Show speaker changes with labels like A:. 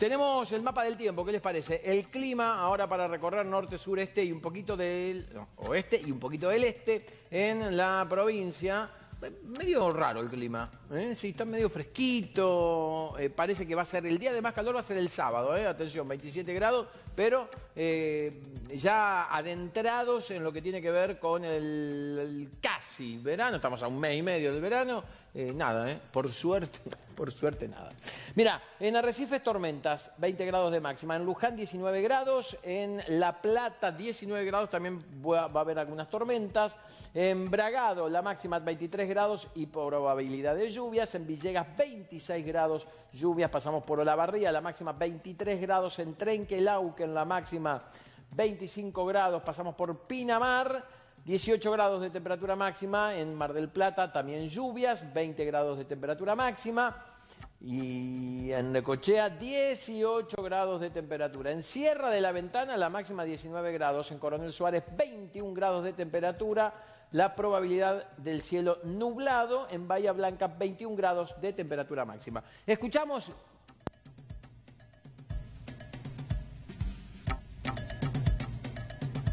A: Tenemos el mapa del tiempo, ¿qué les parece? El clima ahora para recorrer norte, sureste y un poquito del oeste y un poquito del este en la provincia. Medio raro el clima, ¿eh? sí, está medio fresquito, eh, parece que va a ser el día de más calor, va a ser el sábado, ¿eh? atención, 27 grados, pero eh, ya adentrados en lo que tiene que ver con el, casi verano, estamos a un mes y medio del verano, eh, nada, ¿eh? por suerte, por suerte nada. Mira, en Arrecifes tormentas, 20 grados de máxima. En Luján, 19 grados. En La Plata, 19 grados. También va, a haber algunas tormentas. En Bragado, la máxima, 23 grados y probabilidad de lluvias. En Villegas, 26 grados, lluvias. Pasamos por Olavarría, la máxima, 23 grados. En Trenquelauque, en la máxima, 25 grados. Pasamos por Pinamar. 18 grados de temperatura máxima en Mar del Plata, también lluvias, 20 grados de temperatura máxima. Y en Necochea 18 grados de temperatura. En Sierra de la Ventana la máxima 19 grados. En Coronel Suárez 21 grados de temperatura. La probabilidad del cielo nublado. En Bahía Blanca 21 grados de temperatura máxima. Escuchamos